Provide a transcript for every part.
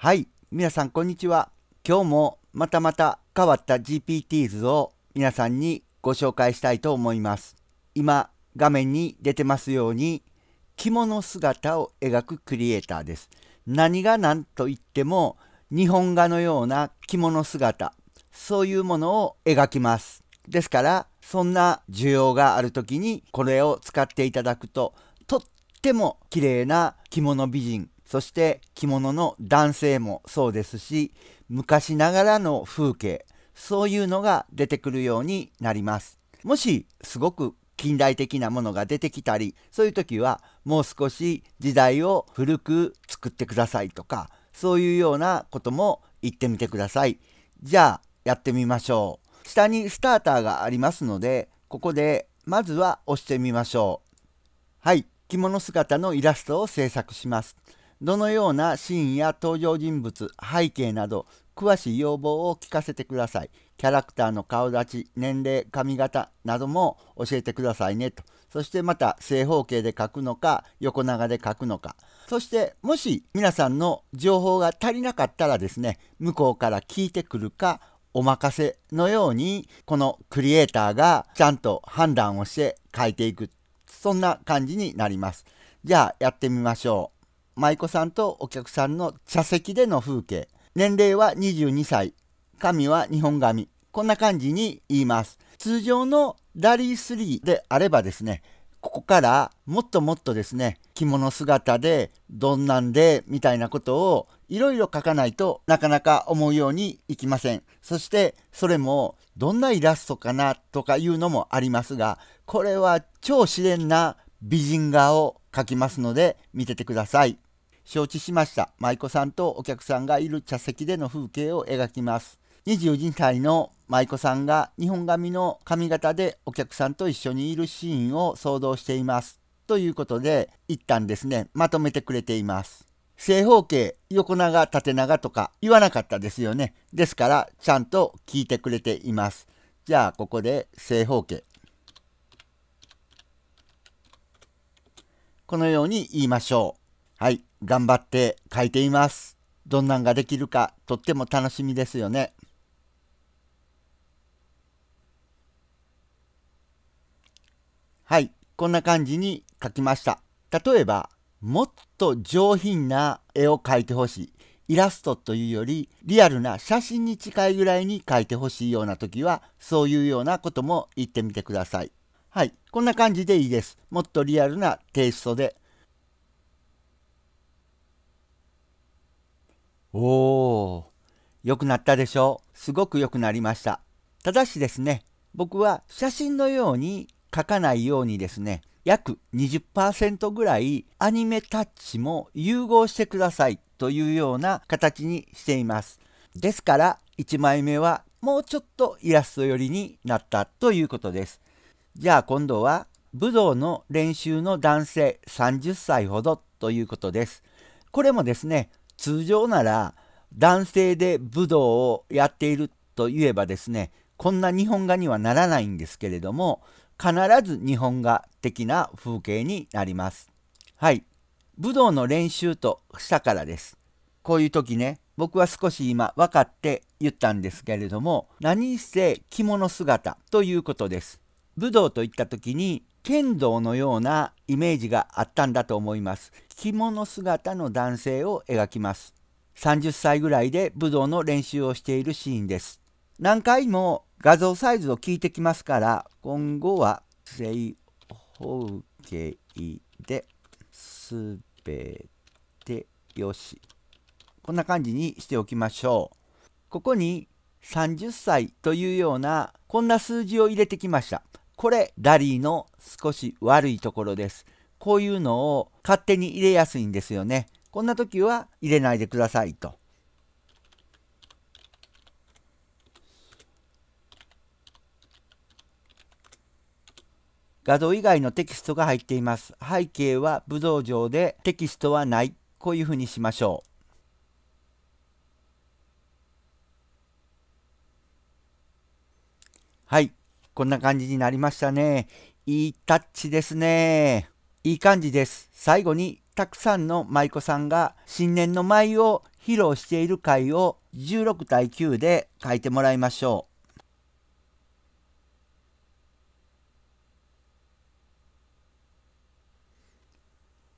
はい、皆さんこんにちは。今日もまたまた変わった GPTs を皆さんにご紹介したいと思います。今画面に出てますように着物姿を描くクリエイターです。何が何といっても日本画のような着物姿そういうものを描きます。ですからそんな需要がある時にこれを使っていただくととっても綺麗な着物美人そして着物の男性もそうですし、昔ながらの風景、そういうのが出てくるようになります。もしすごく近代的なものが出てきたり、そういう時はもう少し時代を古く作ってくださいとか、そういうようなことも言ってみてください。じゃあやってみましょう。下にスターターがありますので、ここでまずは押してみましょう。はい、着物姿のイラストを制作します。どのようなシーンや登場人物、背景など、詳しい要望を聞かせてください。キャラクターの顔立ち、年齢、髪型なども教えてくださいねと。そしてまた正方形で書くのか、横長で書くのか。そしてもし皆さんの情報が足りなかったらですね、向こうから聞いてくるか、お任せのように、このクリエイターがちゃんと判断をして書いていく。そんな感じになります。じゃあやってみましょう。舞妓さんとお客さんの茶席での風景年齢は22歳神は日本髪こんな感じに言います通常のダリー3であればですねここからもっともっとですね着物姿でどんなんでみたいなことをいろいろ書かないとなかなか思うようにいきませんそしてそれもどんなイラストかなとかいうのもありますがこれは超自然な美人画を描きますので見ててください。承知しました。舞妓さんとお客さんがいる茶席での風景を描きます。22歳の舞妓さんが日本髪の髪型でお客さんと一緒にいるシーンを想像しています。ということで、一旦ですね、まとめてくれています。正方形、横長、縦長とか言わなかったですよね。ですから、ちゃんと聞いてくれています。じゃあ、ここで正方形。このように言いましょう。はい。頑張って書いています。どんなんができるかとっても楽しみですよね。はい、こんな感じに書きました。例えば、もっと上品な絵を描いてほしい。イラストというよりリアルな写真に近いぐらいに描いてほしいような時はそういうようなことも言ってみてください。はい、こんな感じでいいです。もっとリアルなテイストでおお、良くなったでしょう。すごく良くなりました。ただしですね、僕は写真のように書かないようにですね、約20%ぐらいアニメタッチも融合してくださいというような形にしています。ですから1枚目はもうちょっとイラスト寄りになったということです。じゃあ今度は武道の練習の男性30歳ほどということです。これもですね通常なら男性で武道をやっているといえばですねこんな日本画にはならないんですけれども必ず日本画的な風景になります。はい武道の練習としたからです。こういう時ね僕は少し今分かって言ったんですけれども何せ着物姿ということです。武道といった時に剣道のようなイメージがあったんだと思います。着物姿の男性を描きます。30歳ぐらいで武道の練習をしているシーンです。何回も画像サイズを聞いてきますから、今後は正方形で全てよし。こんな感じにしておきましょう。ここに30歳というようなこんな数字を入れてきました。これラリーの少し悪いところです。こういうのを勝手に入れやすいんですよね。こんな時は入れないでくださいと。画像以外のテキストが入っています。背景は武道場でテキストはない。こういうふうにしましょう。はい。こんな感じになりましたね。いいタッチですね。いい感じです。最後にたくさんの舞妓さんが新年の舞を披露している回を16対9で書いてもらいましょ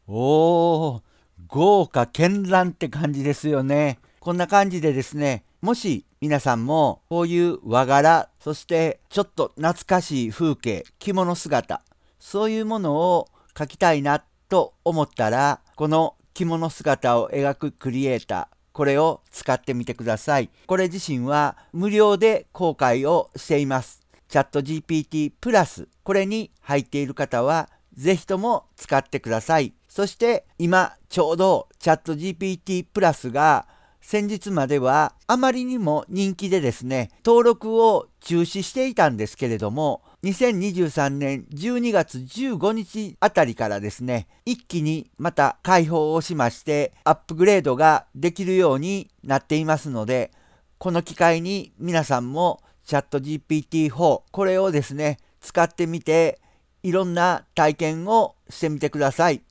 う。おー、豪華絢爛って感じですよね。こんな感じでですね、もし皆さんもこういう和柄そしてちょっと懐かしい風景、着物姿、そういうものを描きたいなと思ったら、この着物姿を描くクリエイター、これを使ってみてください。これ自身は無料で公開をしています。チャット GPT プラス、これに入っている方は、ぜひとも使ってください。そして今ちょうどチャット GPT プラスが先日まではあまりにも人気でですね、登録を中止していたんですけれども、2023年12月15日あたりからですね、一気にまた開放をしまして、アップグレードができるようになっていますので、この機会に皆さんもチャット GPT-4、これをですね、使ってみて、いろんな体験をしてみてください。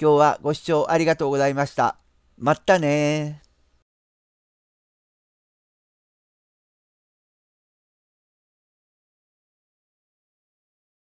今日はご視聴ありがとうございました。まったね